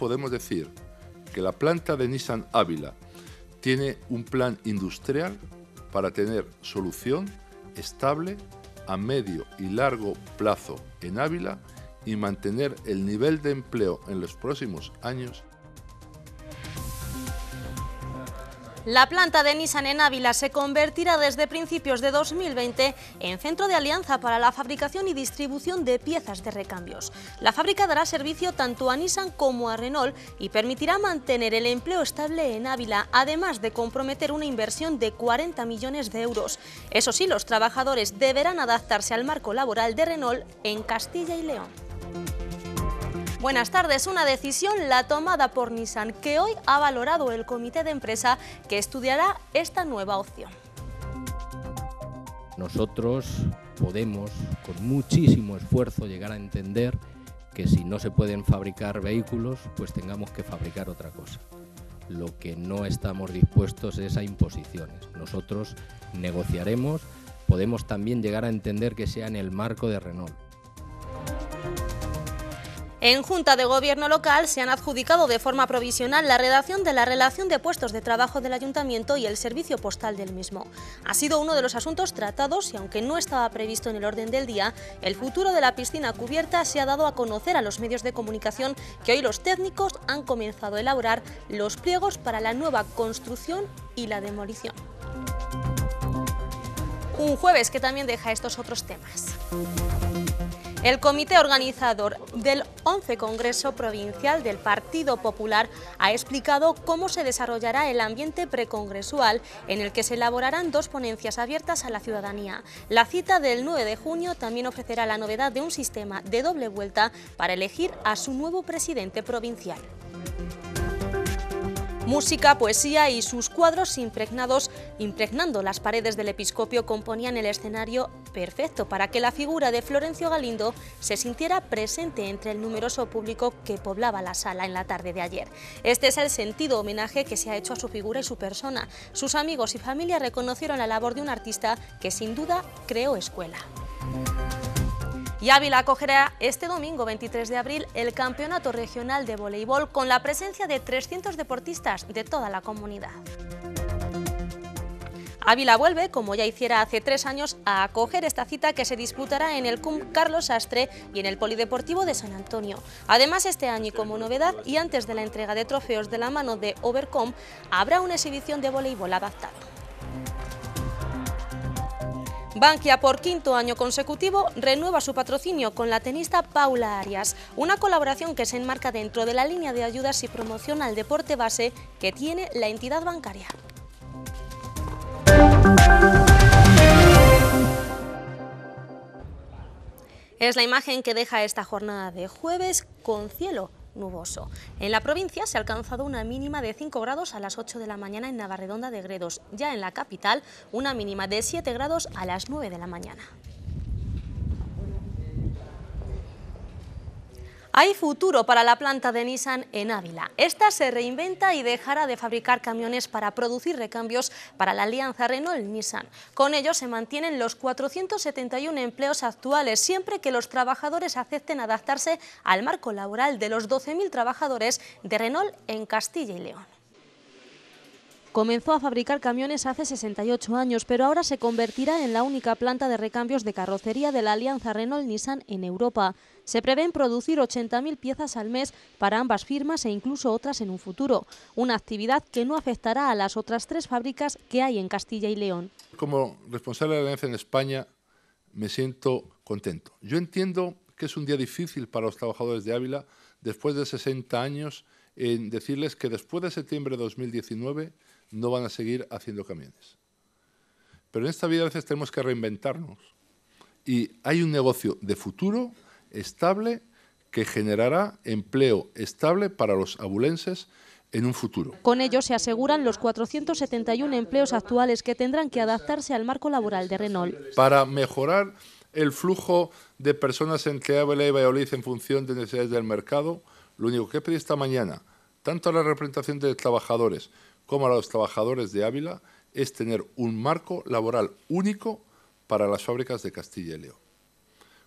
podemos decir que la planta de Nissan Ávila tiene un plan industrial para tener solución estable a medio y largo plazo en Ávila y mantener el nivel de empleo en los próximos años La planta de Nissan en Ávila se convertirá desde principios de 2020 en centro de alianza para la fabricación y distribución de piezas de recambios. La fábrica dará servicio tanto a Nissan como a Renault y permitirá mantener el empleo estable en Ávila, además de comprometer una inversión de 40 millones de euros. Eso sí, los trabajadores deberán adaptarse al marco laboral de Renault en Castilla y León. Buenas tardes. Una decisión la tomada por Nissan, que hoy ha valorado el comité de empresa que estudiará esta nueva opción. Nosotros podemos, con muchísimo esfuerzo, llegar a entender que si no se pueden fabricar vehículos, pues tengamos que fabricar otra cosa. Lo que no estamos dispuestos es a imposiciones. Nosotros negociaremos, podemos también llegar a entender que sea en el marco de Renault en Junta de Gobierno Local se han adjudicado de forma provisional la redacción de la relación de puestos de trabajo del Ayuntamiento y el servicio postal del mismo. Ha sido uno de los asuntos tratados y aunque no estaba previsto en el orden del día, el futuro de la piscina cubierta se ha dado a conocer a los medios de comunicación que hoy los técnicos han comenzado a elaborar los pliegos para la nueva construcción y la demolición. Un jueves que también deja estos otros temas. El comité organizador del 11 Congreso Provincial del Partido Popular ha explicado cómo se desarrollará el ambiente precongresual en el que se elaborarán dos ponencias abiertas a la ciudadanía. La cita del 9 de junio también ofrecerá la novedad de un sistema de doble vuelta para elegir a su nuevo presidente provincial. Música, poesía y sus cuadros impregnados impregnando las paredes del episcopio, componían el escenario perfecto para que la figura de Florencio Galindo se sintiera presente entre el numeroso público que poblaba la sala en la tarde de ayer. Este es el sentido homenaje que se ha hecho a su figura y su persona. Sus amigos y familia reconocieron la labor de un artista que sin duda creó escuela. Y Ávila acogerá este domingo 23 de abril el Campeonato Regional de Voleibol con la presencia de 300 deportistas de toda la comunidad. Ávila vuelve, como ya hiciera hace tres años, a acoger esta cita que se disputará en el CUM Carlos Astre y en el Polideportivo de San Antonio. Además, este año como novedad, y antes de la entrega de trofeos de la mano de Overcom, habrá una exhibición de voleibol adaptado. Bankia por quinto año consecutivo renueva su patrocinio con la tenista Paula Arias, una colaboración que se enmarca dentro de la línea de ayudas y promoción al deporte base que tiene la entidad bancaria. Es la imagen que deja esta jornada de jueves con cielo nuboso. En la provincia se ha alcanzado una mínima de 5 grados a las 8 de la mañana en Navarredonda de Gredos, ya en la capital una mínima de 7 grados a las 9 de la mañana. Hay futuro para la planta de Nissan en Ávila. Esta se reinventa y dejará de fabricar camiones para producir recambios para la alianza Renault-Nissan. Con ello se mantienen los 471 empleos actuales, siempre que los trabajadores acepten adaptarse al marco laboral de los 12.000 trabajadores de Renault en Castilla y León. Comenzó a fabricar camiones hace 68 años, pero ahora se convertirá en la única planta de recambios de carrocería de la alianza Renault-Nissan en Europa. Se prevén producir 80.000 piezas al mes para ambas firmas e incluso otras en un futuro, una actividad que no afectará a las otras tres fábricas que hay en Castilla y León. Como responsable de la alianza en España me siento contento. Yo entiendo que es un día difícil para los trabajadores de Ávila después de 60 años en decirles que después de septiembre de 2019 no van a seguir haciendo camiones. Pero en esta vida a veces tenemos que reinventarnos. Y hay un negocio de futuro estable que generará empleo estable para los abulenses en un futuro. Con ello se aseguran los 471 empleos actuales que tendrán que adaptarse al marco laboral de Renault. Para mejorar el flujo de personas entre Ávila y Valladolid en función de necesidades del mercado, lo único que pide esta mañana, tanto a la representación de trabajadores como a los trabajadores de Ávila, es tener un marco laboral único para las fábricas de Castilla y León.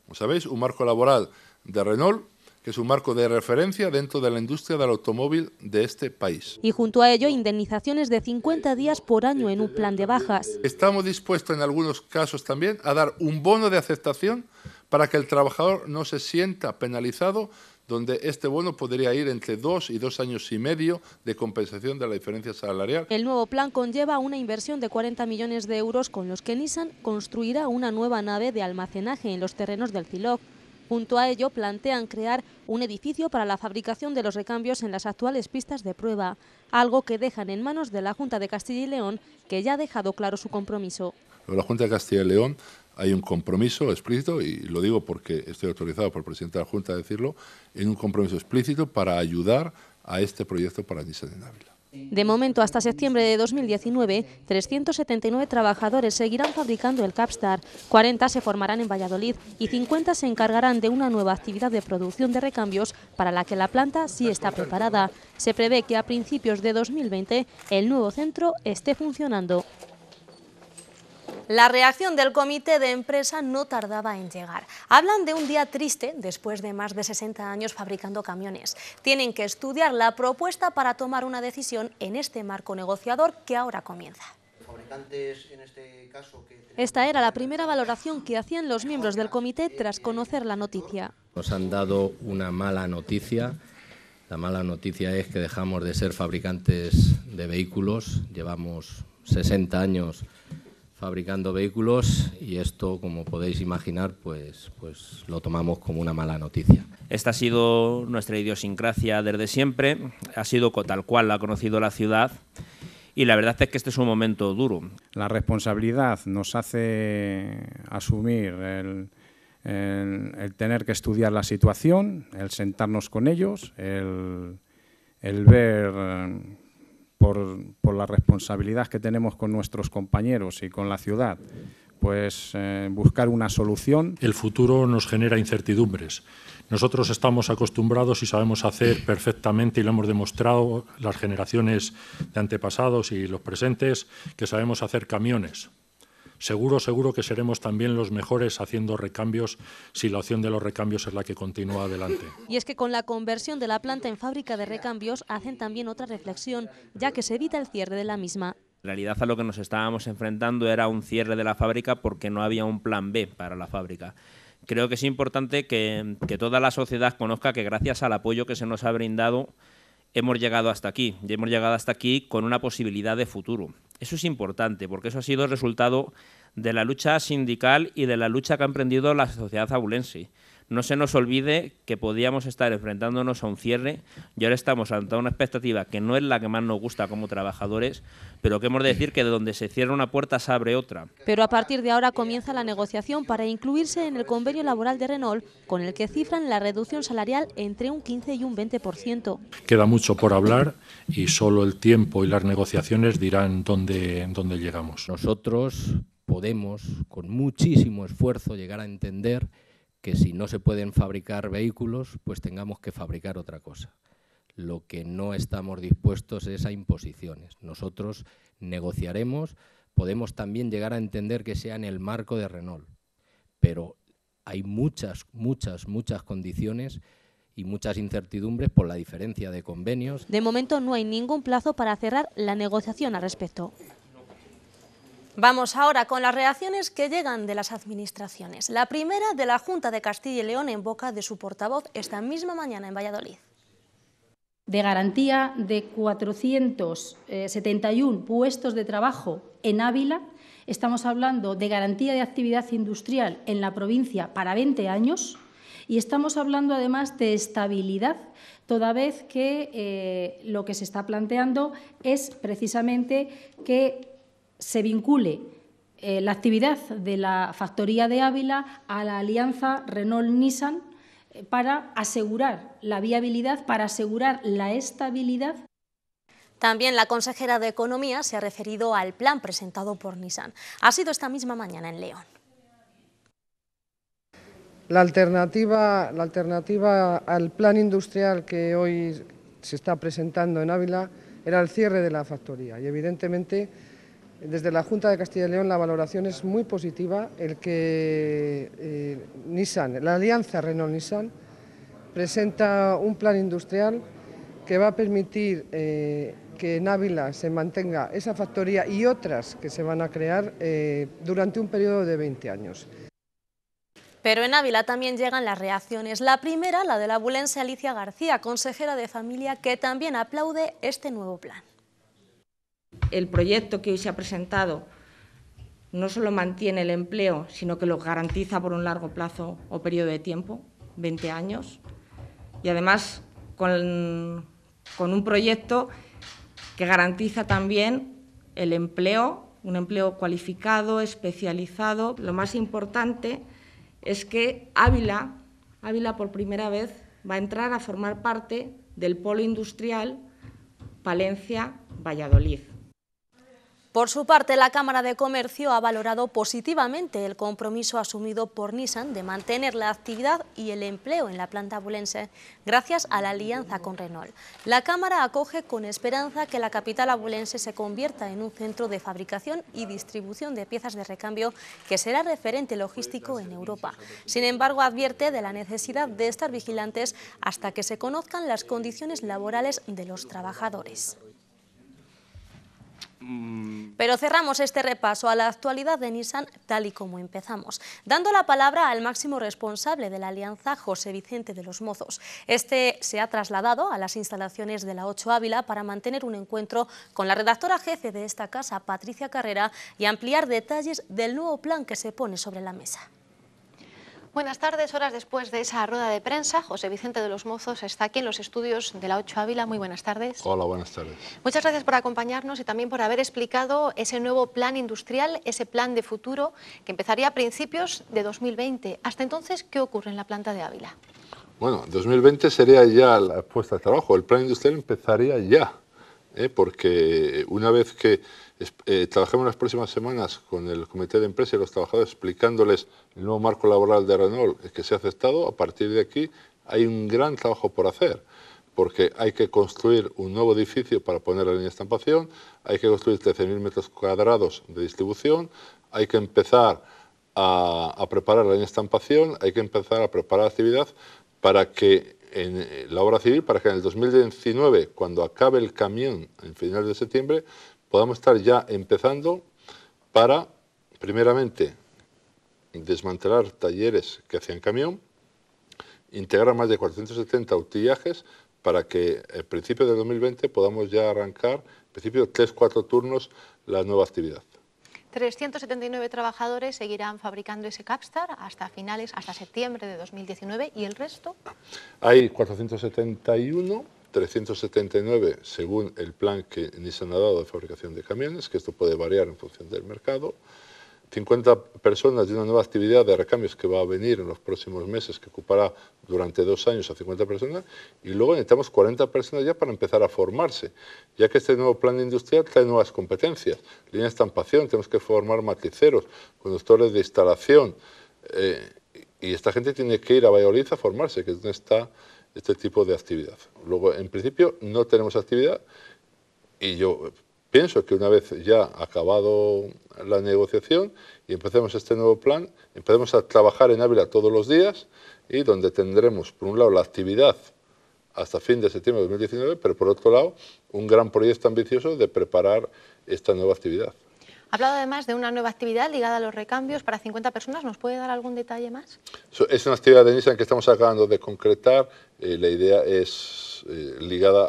Como sabéis, un marco laboral de Renault que es un marco de referencia dentro de la industria del automóvil de este país. Y junto a ello, indemnizaciones de 50 días por año en un plan de bajas. Estamos dispuestos en algunos casos también a dar un bono de aceptación para que el trabajador no se sienta penalizado donde este bono podría ir entre dos y dos años y medio de compensación de la diferencia salarial. El nuevo plan conlleva una inversión de 40 millones de euros con los que Nissan construirá una nueva nave de almacenaje en los terrenos del CILOC. Junto a ello, plantean crear un edificio para la fabricación de los recambios en las actuales pistas de prueba, algo que dejan en manos de la Junta de Castilla y León, que ya ha dejado claro su compromiso. La Junta de Castilla y León hay un compromiso explícito, y lo digo porque estoy autorizado por el presidente de la Junta a decirlo, en un compromiso explícito para ayudar a este proyecto para Nissan De momento, hasta septiembre de 2019, 379 trabajadores seguirán fabricando el Capstar, 40 se formarán en Valladolid y 50 se encargarán de una nueva actividad de producción de recambios para la que la planta sí está preparada. Se prevé que a principios de 2020 el nuevo centro esté funcionando. La reacción del comité de empresa no tardaba en llegar. Hablan de un día triste después de más de 60 años fabricando camiones. Tienen que estudiar la propuesta para tomar una decisión en este marco negociador que ahora comienza. Este Esta era la primera valoración que hacían los miembros del comité tras conocer la noticia. Nos han dado una mala noticia. La mala noticia es que dejamos de ser fabricantes de vehículos. Llevamos 60 años fabricando vehículos y esto, como podéis imaginar, pues, pues lo tomamos como una mala noticia. Esta ha sido nuestra idiosincrasia desde siempre, ha sido tal cual la ha conocido la ciudad y la verdad es que este es un momento duro. La responsabilidad nos hace asumir el, tener que estudiar la situación, el sentarnos con ellos, el ver por, la responsabilidad que tenemos con nuestros compañeros y con la ciudad, pues eh, buscar una solución. El futuro nos genera incertidumbres. Nosotros estamos acostumbrados y sabemos hacer perfectamente, y lo hemos demostrado las generaciones de antepasados y los presentes, que sabemos hacer camiones, seguro, seguro que seremos también los mejores haciendo recambios si la opción de los recambios es la que continúa adelante. Y es que con la conversión de la planta en fábrica de recambios hacen también otra reflexión, ya que se evita el cierre de la misma. En realidad a lo que nos estábamos enfrentando era un cierre de la fábrica porque no había un plan B para la fábrica. Creo que es importante que, que toda la sociedad conozca que gracias al apoyo que se nos ha brindado hemos llegado hasta aquí y hemos llegado hasta aquí con una posibilidad de futuro. Eso es importante, porque eso ha sido el resultado de la lucha sindical y de la lucha que ha emprendido la sociedad abulense. No se nos olvide que podíamos estar enfrentándonos a un cierre y ahora estamos ante una expectativa que no es la que más nos gusta como trabajadores, pero que hemos de decir que de donde se cierra una puerta se abre otra. Pero a partir de ahora comienza la negociación para incluirse en el convenio laboral de Renault, con el que cifran la reducción salarial entre un 15 y un 20%. Queda mucho por hablar y solo el tiempo y las negociaciones dirán dónde, dónde llegamos. Nosotros podemos, con muchísimo esfuerzo, llegar a entender que si no se pueden fabricar vehículos, pues tengamos que fabricar otra cosa. Lo que no estamos dispuestos es a imposiciones. Nosotros negociaremos, podemos también llegar a entender que sea en el marco de Renault, pero hay muchas, muchas, muchas condiciones y muchas incertidumbres por la diferencia de convenios. De momento no hay ningún plazo para cerrar la negociación al respecto. Vamos ahora con las reacciones que llegan de las administraciones. La primera de la Junta de Castilla y León en boca de su portavoz esta misma mañana en Valladolid. De garantía de 471 puestos de trabajo en Ávila, estamos hablando de garantía de actividad industrial en la provincia para 20 años y estamos hablando además de estabilidad, toda vez que eh, lo que se está planteando es precisamente que se vincule eh, la actividad de la factoría de Ávila a la alianza Renault-Nissan eh, para asegurar la viabilidad, para asegurar la estabilidad también la consejera de Economía se ha referido al plan presentado por Nissan. Ha sido esta misma mañana en León. La alternativa, la alternativa al plan industrial que hoy se está presentando en Ávila era el cierre de la factoría y evidentemente desde la Junta de Castilla y León la valoración es muy positiva, el que eh, Nissan, la alianza Renault-Nissan presenta un plan industrial que va a permitir eh, que en Ávila se mantenga esa factoría y otras que se van a crear eh, durante un periodo de 20 años. Pero en Ávila también llegan las reacciones. La primera, la de la abulense Alicia García, consejera de familia, que también aplaude este nuevo plan el proyecto que hoy se ha presentado no solo mantiene el empleo, sino que lo garantiza por un largo plazo o periodo de tiempo, 20 años, y además con, con un proyecto que garantiza también el empleo, un empleo cualificado, especializado. Lo más importante es que Ávila, Ávila por primera vez va a entrar a formar parte del polo industrial Palencia-Valladolid. Por su parte, la Cámara de Comercio ha valorado positivamente el compromiso asumido por Nissan de mantener la actividad y el empleo en la planta abulense gracias a la alianza con Renault. La Cámara acoge con esperanza que la capital abulense se convierta en un centro de fabricación y distribución de piezas de recambio que será referente logístico en Europa. Sin embargo, advierte de la necesidad de estar vigilantes hasta que se conozcan las condiciones laborales de los trabajadores. Mm. Pero cerramos este repaso a la actualidad de Nissan tal y como empezamos, dando la palabra al máximo responsable de la alianza, José Vicente de los Mozos. Este se ha trasladado a las instalaciones de la 8 Ávila para mantener un encuentro con la redactora jefe de esta casa, Patricia Carrera, y ampliar detalles del nuevo plan que se pone sobre la mesa. Buenas tardes, horas después de esa rueda de prensa, José Vicente de los Mozos está aquí en los estudios de la 8 Ávila. Muy buenas tardes. Hola, buenas tardes. Muchas gracias por acompañarnos y también por haber explicado ese nuevo plan industrial, ese plan de futuro que empezaría a principios de 2020. Hasta entonces, ¿qué ocurre en la planta de Ávila? Bueno, 2020 sería ya la puesta de trabajo. El plan industrial empezaría ya, ¿eh? porque una vez que eh, trabajemos las próximas semanas con el comité de empresa y los trabajadores explicándoles el nuevo marco laboral de Renault que se ha aceptado. A partir de aquí hay un gran trabajo por hacer porque hay que construir un nuevo edificio para poner la línea de estampación, hay que construir 13.000 metros cuadrados de distribución, hay que empezar a, preparar la línea de estampación, hay que empezar a preparar actividad para que en eh, la obra civil, para que en el 2019, cuando acabe el camión, en final de septiembre, podamos estar ya empezando para, primeramente, desmantelar talleres que hacían camión, integrar más de 470 utillajes para que a principios de 2020 podamos ya arrancar, principios principio, tres, cuatro turnos la nueva actividad. 379 trabajadores seguirán fabricando ese Capstar hasta finales, hasta septiembre de 2019 y el resto. Hay 471 379 según el plan que Nissan ha dado de fabricación de camiones, que esto puede variar en función del mercado. 50 personas de una nueva actividad de recambios que va a venir en los próximos meses, que ocupará durante dos años a 50 personas, y luego necesitamos 40 personas ya para empezar a formarse, ya que este nuevo plan industrial trae nuevas competencias, línea de estampación, tenemos que formar matriceros, conductores de instalación, eh, y esta gente tiene que ir a Valladolid a formarse, que es donde está este tipo de actividad. Luego, en principio, no tenemos actividad y yo pienso que una vez ya acabado la negociación y empecemos este nuevo plan, empecemos a trabajar en Ávila todos los días y donde tendremos, por un lado, la actividad hasta fin de septiembre de 2019, pero por otro lado, un gran proyecto ambicioso de preparar esta nueva actividad. Ha hablado además de una nueva actividad ligada a los recambios para 50 personas. ¿Nos puede dar algún detalle más? Es una actividad de en que estamos acabando de concretar. Eh, la idea es eh, ligada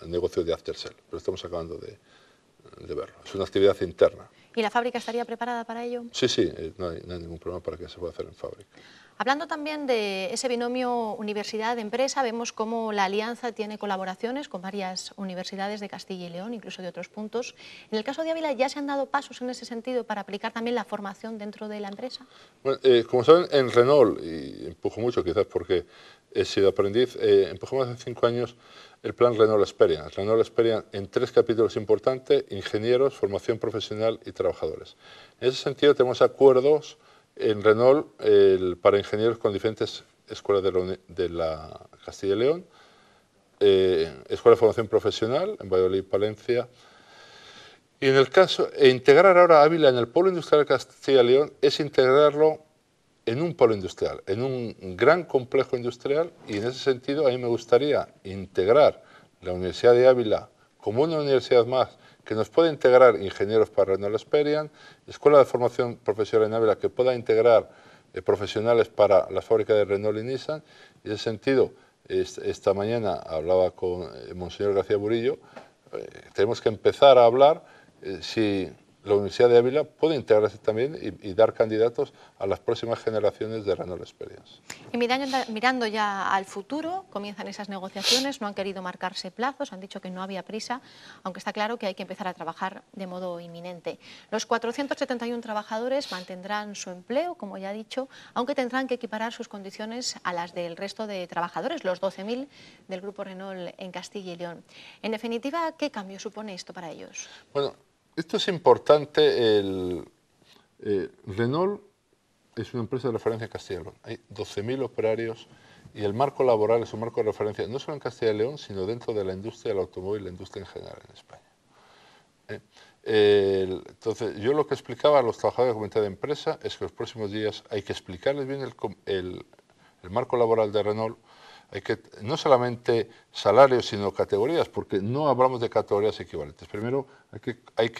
al negocio de aftercell, pero estamos acabando de, verlo. Es una actividad interna. ¿Y la fábrica estaría preparada para ello? Sí, sí, eh, no hay ningún problema para que se pueda hacer en fábrica. Hablando también de ese binomio universidad-empresa, vemos cómo la Alianza tiene colaboraciones con varias universidades de Castilla y León, incluso de otros puntos. En el caso de Ávila, ¿ya se han dado pasos en ese sentido para aplicar también la formación dentro de la empresa? Eh, como saben, en Renault, y empujo mucho quizás porque he sido aprendiz, eh, empujamos hace cinco años el plan Renault Experience. Renault Experience en tres capítulos importantes, ingenieros, formación profesional y trabajadores. En ese sentido tenemos acuerdos en Renault, para ingenieros con diferentes escuelas de la, Castilla y León, eh, Escuela de Formación Profesional en Valladolid, Palencia. Y en el caso, e integrar ahora Ávila en el polo industrial de Castilla y León es integrarlo en un polo industrial, en un gran complejo industrial y en ese sentido a mí me gustaría integrar la Universidad de Ávila como una universidad más que nos pueda integrar ingenieros para Renault Esperian, escuela de formación profesional en Ávila que pueda integrar eh, profesionales para la fábrica de Renault y Nissan. Y en ese sentido, esta mañana hablaba con eh, Monseñor García Burillo, eh, tenemos que empezar a hablar si la Universidad de Ávila puede integrarse también y, dar candidatos a las próximas generaciones de Renault Experience. Y mirando, mirando, ya al futuro, comienzan esas negociaciones, no han querido marcarse plazos, han dicho que no había prisa, aunque está claro que hay que empezar a trabajar de modo inminente. Los 471 trabajadores mantendrán su empleo, como ya he dicho, aunque tendrán que equiparar sus condiciones a las del resto de trabajadores, los 12.000 del Grupo Renault en Castilla y León. En definitiva, ¿qué cambio supone esto para ellos? Bueno, esto es importante. El, eh, Renault es una empresa de referencia en Castilla León. Hay 12.000 operarios y el marco laboral es un marco de referencia no solo en Castilla y León, sino dentro de la industria del automóvil, la industria en general en España. Eh, entonces, yo lo que explicaba a los trabajadores de la comunidad de empresa es que los próximos días hay que explicarles bien el marco laboral de Renault que, no solamente salarios, sino categorías, porque no hablamos de categorías equivalentes. Primero, hay que, hay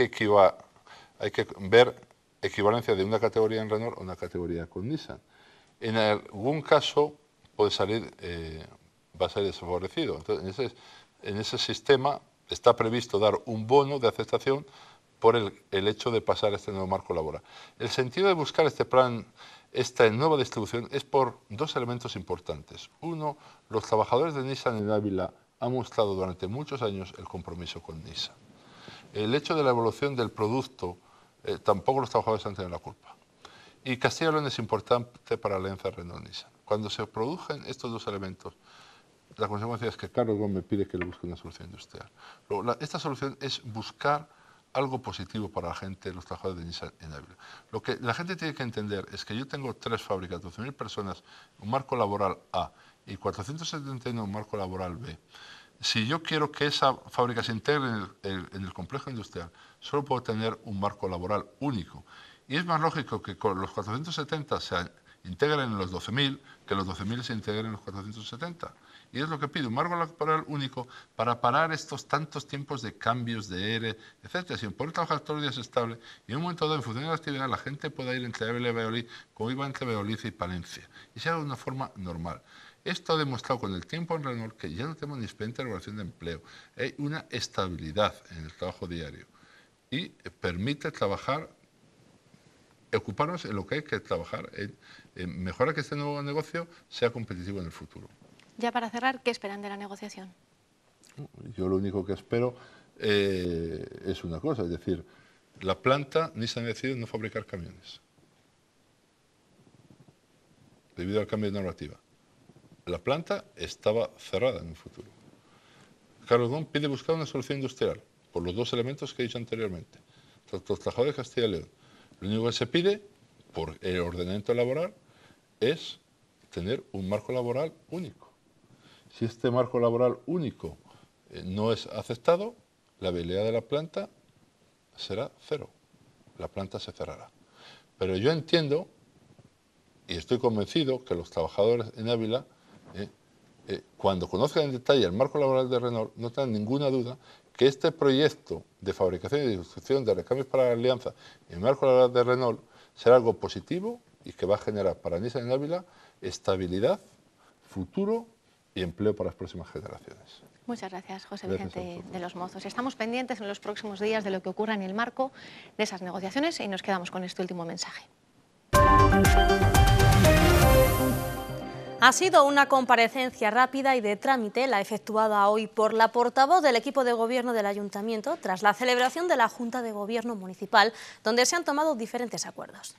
que, ver equivalencia de una categoría en Renor a una categoría con Nissan. En algún caso puede salir, eh, va a salir desfavorecido. Entonces, en ese, sistema está previsto dar un bono de aceptación por el, el hecho de pasar este nuevo marco laboral. El sentido de buscar este plan esta nueva distribución es por dos elementos importantes. Uno, los trabajadores de Nissan en Ávila han mostrado durante muchos años el compromiso con Nissan. El hecho de la evolución del producto, eh, tampoco los trabajadores han tenido la culpa. Y Castilla y León es importante para la alianza Renault-Nissan. Cuando se producen estos dos elementos, la consecuencia es que Carlos Gómez pide que le busque una solución industrial. esta solución es buscar algo positivo para la gente, los trabajadores de en Ávila. Lo que la gente tiene que entender es que yo tengo tres fábricas, 12.000 personas, un marco laboral A y 471 un marco laboral B. Si yo quiero que esa fábrica se integre en el, complejo industrial, solo puedo tener un marco laboral único. Y es más lógico que con los 470 sean integren los 12.000, que los 12.000 se integren en los 470. Y es lo que pide un marco laboral único para parar estos tantos tiempos de cambios de ERE, etc. Si pueblo trabajar todos los días estable y en un momento dado, en función de la actividad, la gente pueda ir entre Ávila y Valladolid como iba entre Valladolid y Palencia. Y sea de una forma normal. Esto ha demostrado con el tiempo en Renault que ya no tenemos ni expediente de regulación de empleo. Hay una estabilidad en el trabajo diario y permite trabajar, ocuparnos en lo que hay que trabajar, en eh, ...mejora que este nuevo negocio sea competitivo en el futuro. Ya para cerrar, ¿qué esperan de la negociación? Yo lo único que espero eh, es una cosa, es decir, la planta ni se ha decidido no fabricar camiones debido al cambio de normativa. La planta estaba cerrada en un futuro. Carlos Don pide buscar una solución industrial por los dos elementos que he dicho anteriormente. Los trabajadores de Castilla y León. Lo único que se pide por el ordenamiento laboral es tener un marco laboral único. Si este marco laboral único eh, no es aceptado, la viabilidad de la planta será cero. La planta se cerrará. Pero yo entiendo y estoy convencido que los trabajadores en Ávila, eh, eh, cuando conozcan en detalle el marco laboral de Renault, no tengan ninguna duda que este proyecto de fabricación y distribución de recambios para la alianza en el marco laboral de Renault será algo positivo y que va a generar para Nissan en Ávila estabilidad, futuro y empleo para las próximas generaciones. Muchas gracias, José Vicente de los Mozos. Estamos pendientes en los próximos días de lo que ocurra en el marco de esas negociaciones y nos quedamos con este último mensaje. Ha sido una comparecencia rápida y de trámite la efectuada hoy por la portavoz del equipo de gobierno del Ayuntamiento tras la celebración de la Junta de Gobierno Municipal, donde se han tomado diferentes acuerdos.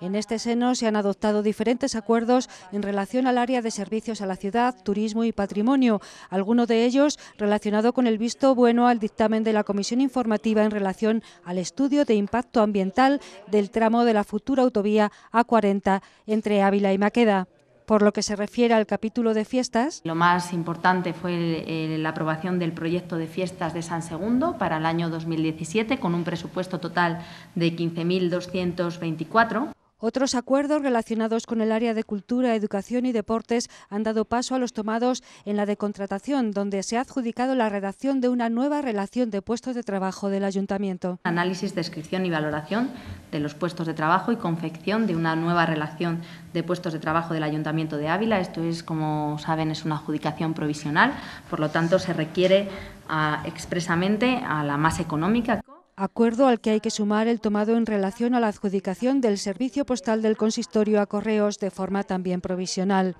En este seno se han adoptado diferentes acuerdos en relación al área de servicios a la ciudad, turismo y patrimonio, alguno de ellos relacionado con el visto bueno al dictamen de la Comisión Informativa en relación al estudio de impacto ambiental del tramo de la futura autovía A40 entre Ávila y Maqueda. Por lo que se refiere al capítulo de fiestas. Lo más importante fue la aprobación del proyecto de fiestas de San Segundo para el año 2017 con un presupuesto total de 15.224. Otros acuerdos relacionados con el área de cultura, educación y deportes han dado paso a los tomados en la de contratación, donde se ha adjudicado la redacción de una nueva relación de puestos de trabajo del ayuntamiento. Análisis, descripción y valoración de los puestos de trabajo y confección de una nueva relación de puestos de trabajo del ayuntamiento de Ávila. Esto es, como saben, es una adjudicación provisional, por lo tanto se requiere ah, expresamente a la más económica acuerdo al que hay que sumar el tomado en relación a la adjudicación del servicio postal del consistorio a correos de forma también provisional.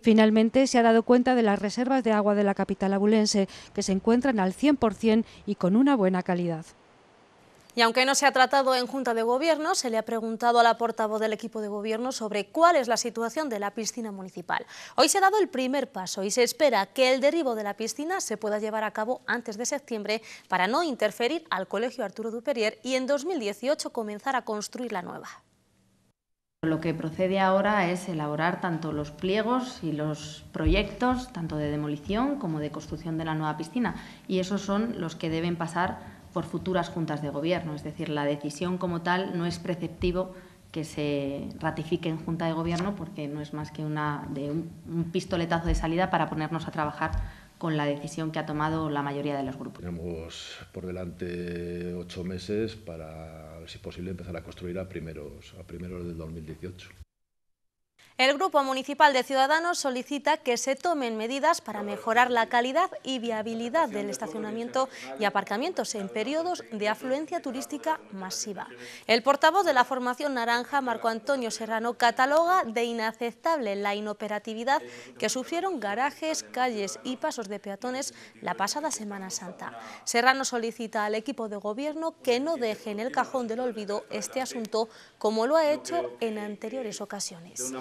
Finalmente, se ha dado cuenta de las reservas de agua de la capital abulense, que se encuentran al 100% y con una buena calidad. Y aunque no se ha tratado en Junta de Gobierno, se le ha preguntado a la portavoz del equipo de Gobierno sobre cuál es la situación de la piscina municipal. Hoy se ha dado el primer paso y se espera que el derribo de la piscina se pueda llevar a cabo antes de septiembre para no interferir al Colegio Arturo Duperier y en 2018 comenzar a construir la nueva. Lo que procede ahora es elaborar tanto los pliegos y los proyectos, tanto de demolición como de construcción de la nueva piscina, y esos son los que deben pasar por futuras juntas de gobierno. Es decir, la decisión como tal no es preceptivo que se ratifique en junta de gobierno porque no es más que una, de un, pistoletazo de salida para ponernos a trabajar con la decisión que ha tomado la mayoría de los grupos. Tenemos por delante ocho meses para, si posible, empezar a construir a primeros, a primeros del 2018. El Grupo Municipal de Ciudadanos solicita que se tomen medidas para mejorar la calidad y viabilidad del estacionamiento y aparcamientos en periodos de afluencia turística masiva. El portavoz de la Formación Naranja, Marco Antonio Serrano, cataloga de inaceptable la inoperatividad que sufrieron garajes, calles y pasos de peatones la pasada Semana Santa. Serrano solicita al equipo de gobierno que no deje en el cajón del olvido este asunto como lo ha hecho en anteriores ocasiones.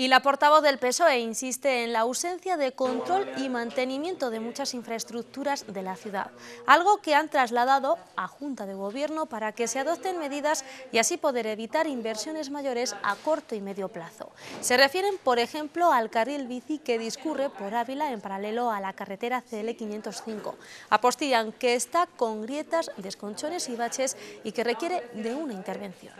Y la portavoz del PSOE insiste en la ausencia de control y mantenimiento de muchas infraestructuras de la ciudad, algo que han trasladado a Junta de Gobierno para que se adopten medidas y así poder evitar inversiones mayores a corto y medio plazo. Se refieren, por ejemplo, al carril bici que discurre por Ávila en paralelo a la carretera CL505. Apostillan que está con grietas, desconchones y baches y que requiere de una intervención.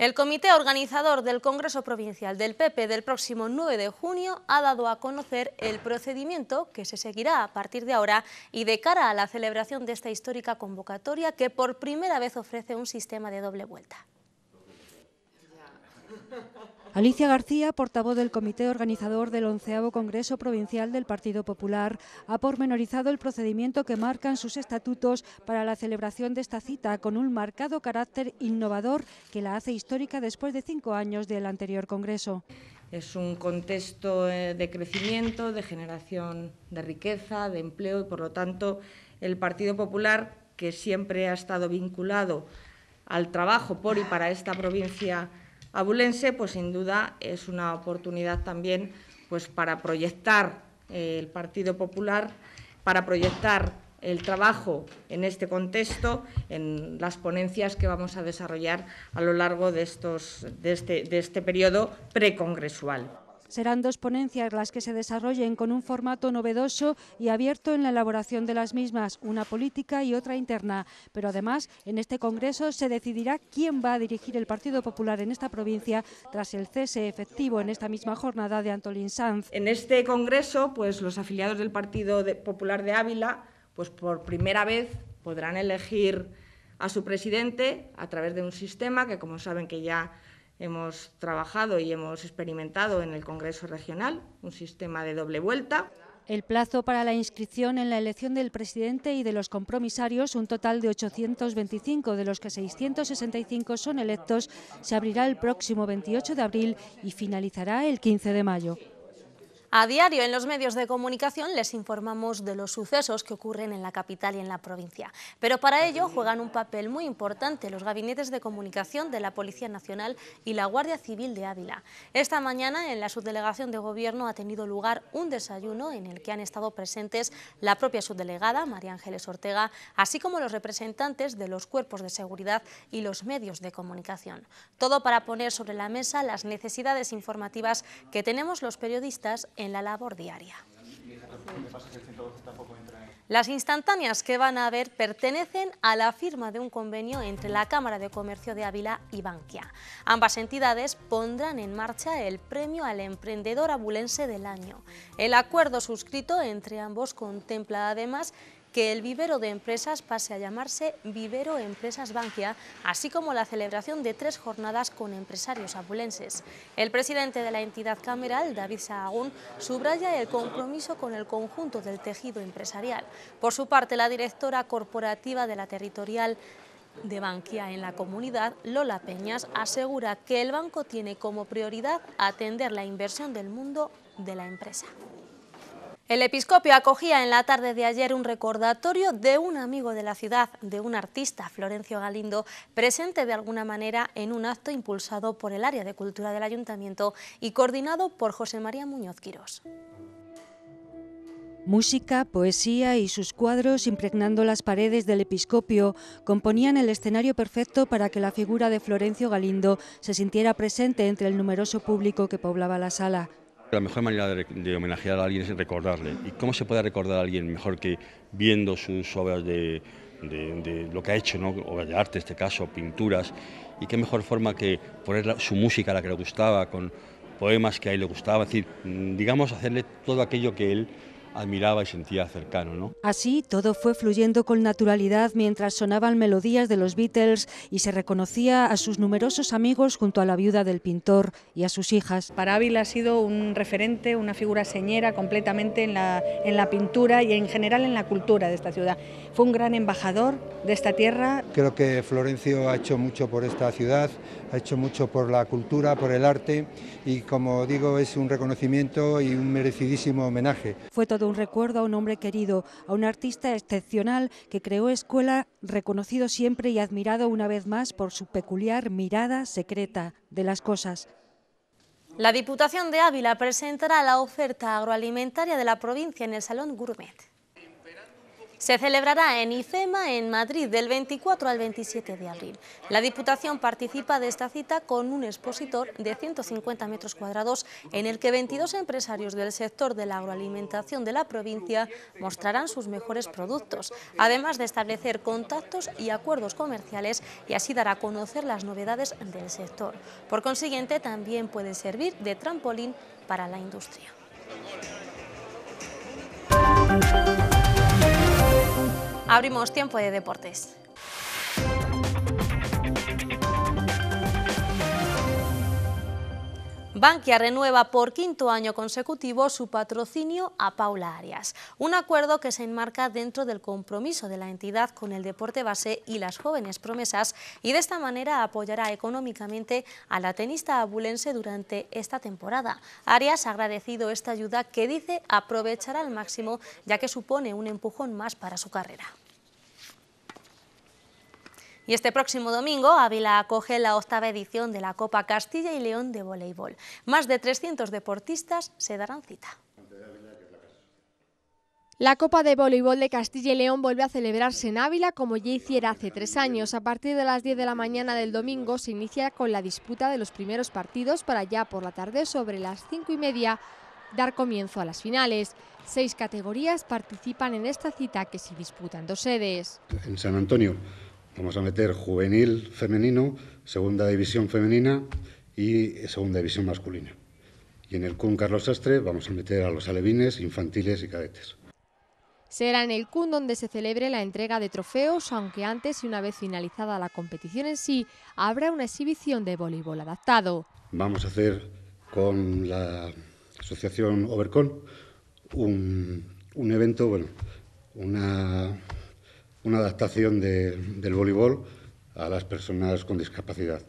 El comité organizador del Congreso Provincial del PP del próximo 9 de junio ha dado a conocer el procedimiento que se seguirá a partir de ahora y de cara a la celebración de esta histórica convocatoria que por primera vez ofrece un sistema de doble vuelta. Alicia García, portavoz del comité organizador del onceavo Congreso Provincial del Partido Popular, ha pormenorizado el procedimiento que marcan sus estatutos para la celebración de esta cita con un marcado carácter innovador que la hace histórica después de cinco años del anterior Congreso. Es un contexto eh, de crecimiento, de generación de riqueza, de empleo y, por lo tanto, el Partido Popular, que siempre ha estado vinculado al trabajo por y para esta provincia abulense, pues sin duda es una oportunidad también pues, para proyectar eh, el Partido Popular, para proyectar el trabajo en este contexto, en las ponencias que vamos a desarrollar a lo largo de, este, de este periodo precongresual. Serán dos ponencias las que se desarrollen con un formato novedoso y abierto en la elaboración de las mismas, una política y otra interna. Pero además, en este Congreso se decidirá quién va a dirigir el Partido Popular en esta provincia tras el cese efectivo en esta misma jornada de Antolín Sanz. En este Congreso, pues los afiliados del Partido Popular de Ávila, pues por primera vez podrán elegir a su presidente a través de un sistema que, como saben, que ya hemos trabajado y hemos experimentado en el Congreso Regional, un sistema de doble vuelta. El plazo para la inscripción en la elección del presidente y de los compromisarios, un total de 825, de los que 665 son electos, se abrirá el próximo 28 de abril y finalizará el 15 de mayo. A diario en los medios de comunicación les informamos de los sucesos que ocurren en la capital y en la provincia, pero para ello juegan un papel muy importante los gabinetes de comunicación de la Policía Nacional y la Guardia Civil de Ávila. Esta mañana en la subdelegación de gobierno ha tenido lugar un desayuno en el que han estado presentes la propia subdelegada María Ángeles Ortega, así como los representantes de los cuerpos de seguridad y los medios de comunicación. Todo para poner sobre la mesa las necesidades informativas que tenemos los periodistas en la labor diaria. Las instantáneas que van a ver pertenecen a la firma de un convenio entre la Cámara de Comercio de Ávila y Bankia. Ambas entidades pondrán en marcha el premio al emprendedor abulense del año. El acuerdo suscrito entre ambos contempla además que el vivero de empresas pase a llamarse Vivero Empresas Bankia, así como la celebración de tres jornadas con empresarios abulenses... El presidente de la entidad cameral, David Sahagún, subraya el compromiso con el conjunto del tejido empresarial. Por su parte, la directora corporativa de la territorial de Bankia en la comunidad, Lola Peñas, asegura que el banco tiene como prioridad atender la inversión del mundo de la empresa. El episcopio acogía en la tarde de ayer un recordatorio de un amigo de la ciudad, de un artista, Florencio Galindo, presente de alguna manera en un acto impulsado por el área de cultura del ayuntamiento y coordinado por José María Muñoz Quirós. Música, poesía y sus cuadros impregnando las paredes del episcopio componían el escenario perfecto para que la figura de Florencio Galindo se sintiera presente entre el numeroso público que poblaba la sala. La mejor manera de, homenajear a alguien es recordarle. ¿Y cómo se puede recordar a alguien mejor que viendo sus obras de, lo que ha hecho, obras de arte en este caso, pinturas? ¿Y qué mejor forma que poner su música, la que le gustaba, con poemas que a él le gustaba? Es decir, mm, digamos, hacerle todo aquello que él admiraba y sentía cercano. ¿no? Así, todo fue fluyendo con naturalidad mientras sonaban melodías de los Beatles y se reconocía a sus numerosos amigos junto a la viuda del pintor y a sus hijas. Para Ávila ha sido un referente, una figura señera completamente en la, en la pintura y en general en la cultura de esta ciudad. Fue un gran embajador de esta tierra. Creo que Florencio ha hecho mucho por esta ciudad, ha hecho mucho por la cultura, por el arte y como digo es un reconocimiento y un merecidísimo homenaje. Fue un recuerdo a un hombre querido, a un artista excepcional que creó escuela, reconocido siempre y admirado una vez más por su peculiar mirada secreta de las cosas. La Diputación de Ávila presentará la oferta agroalimentaria de la provincia en el Salón Gourmet se celebrará en IFEMA, en Madrid, del 24 al 27 de abril. La Diputación participa de esta cita con un expositor de 150 metros cuadrados en el que 22 empresarios del sector de la agroalimentación de la provincia mostrarán sus mejores productos, además de establecer contactos y acuerdos comerciales y así dar a conocer las novedades del sector. Por consiguiente, también puede servir de trampolín para la industria abrimos tiempo de deportes. Bankia renueva por quinto año consecutivo su patrocinio a Paula Arias, un acuerdo que se enmarca dentro del compromiso de la entidad con el deporte base y las jóvenes promesas y de esta manera apoyará económicamente a la tenista abulense durante esta temporada. Arias ha agradecido esta ayuda que dice aprovechará al máximo ya que supone un empujón más para su carrera. Y este próximo domingo, Ávila acoge la octava edición de la Copa Castilla y León de Voleibol. Más de 300 deportistas se darán cita. La Copa de Voleibol de Castilla y León vuelve a celebrarse en Ávila como ya hiciera hace tres años. A partir de las 10 de la mañana del domingo se inicia con la disputa de los primeros partidos para ya por la tarde sobre las cinco y media dar comienzo a las finales. Seis categorías participan en esta cita que se disputan dos sedes. En San Antonio Vamos a meter juvenil femenino, segunda división femenina y segunda división masculina. Y en el CUN Carlos Sastre vamos a meter a los alevines, infantiles y cadetes. Será en el CUN donde se celebre la entrega de trofeos, aunque antes y una vez finalizada la competición en sí, habrá una exhibición de voleibol adaptado. Vamos a hacer con la asociación Overcon un, un evento, bueno, una una adaptación del voleibol a las personas con discapacidad.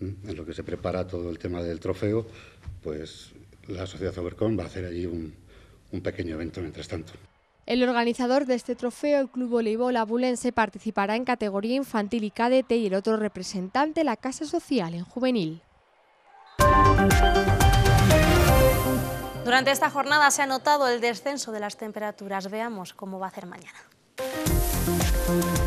¿Mm? En lo que se prepara todo el tema del trofeo, pues la Sociedad Overcom va a hacer allí un, un pequeño evento mientras tanto. El organizador de este trofeo, el Club Voleibol Abulense, participará en categoría infantil y cadete y el otro representante, la Casa Social en juvenil. Durante esta jornada se ha notado el descenso de las temperaturas. Veamos cómo va a ser mañana. Thank you.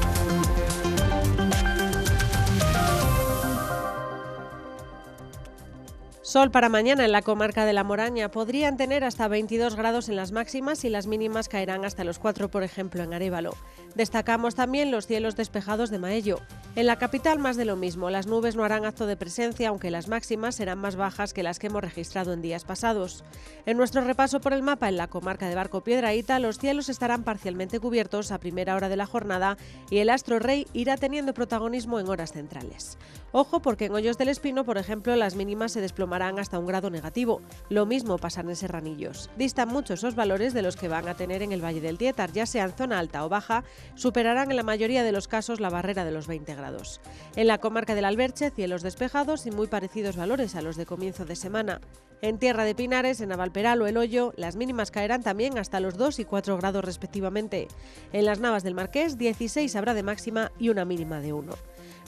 Sol para mañana en la comarca de La Moraña. Podrían tener hasta 22 grados en las máximas y las mínimas caerán hasta los 4, por ejemplo, en Arévalo. Destacamos también los cielos despejados de Maello. En la capital más de lo mismo, las nubes no harán acto de presencia, aunque las máximas serán más bajas que las que hemos registrado en días pasados. En nuestro repaso por el mapa en la comarca de Barco Piedraíta, los cielos estarán parcialmente cubiertos a primera hora de la jornada y el astro rey irá teniendo protagonismo en horas centrales. Ojo porque en Hoyos del Espino, por ejemplo, las mínimas se desplomarán hasta un grado negativo. Lo mismo pasan en Serranillos. Distan mucho esos valores de los que van a tener en el Valle del Tietar, ya sea en zona alta o baja, superarán en la mayoría de los casos la barrera de los 20 grados. En la comarca del Alberche, cielos despejados y muy parecidos valores a los de comienzo de semana. En Tierra de Pinares, en Avalperal o El Hoyo, las mínimas caerán también hasta los 2 y 4 grados respectivamente. En las Navas del Marqués, 16 habrá de máxima y una mínima de 1.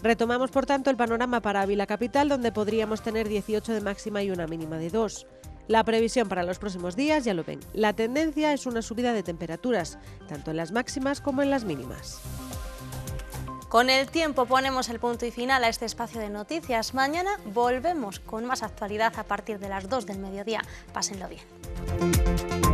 Retomamos, por tanto, el panorama para Ávila Capital, donde podríamos tener 18 de máxima y una mínima de 2. La previsión para los próximos días, ya lo ven, la tendencia es una subida de temperaturas, tanto en las máximas como en las mínimas. Con el tiempo ponemos el punto y final a este espacio de noticias. Mañana volvemos con más actualidad a partir de las 2 del mediodía. Pásenlo bien.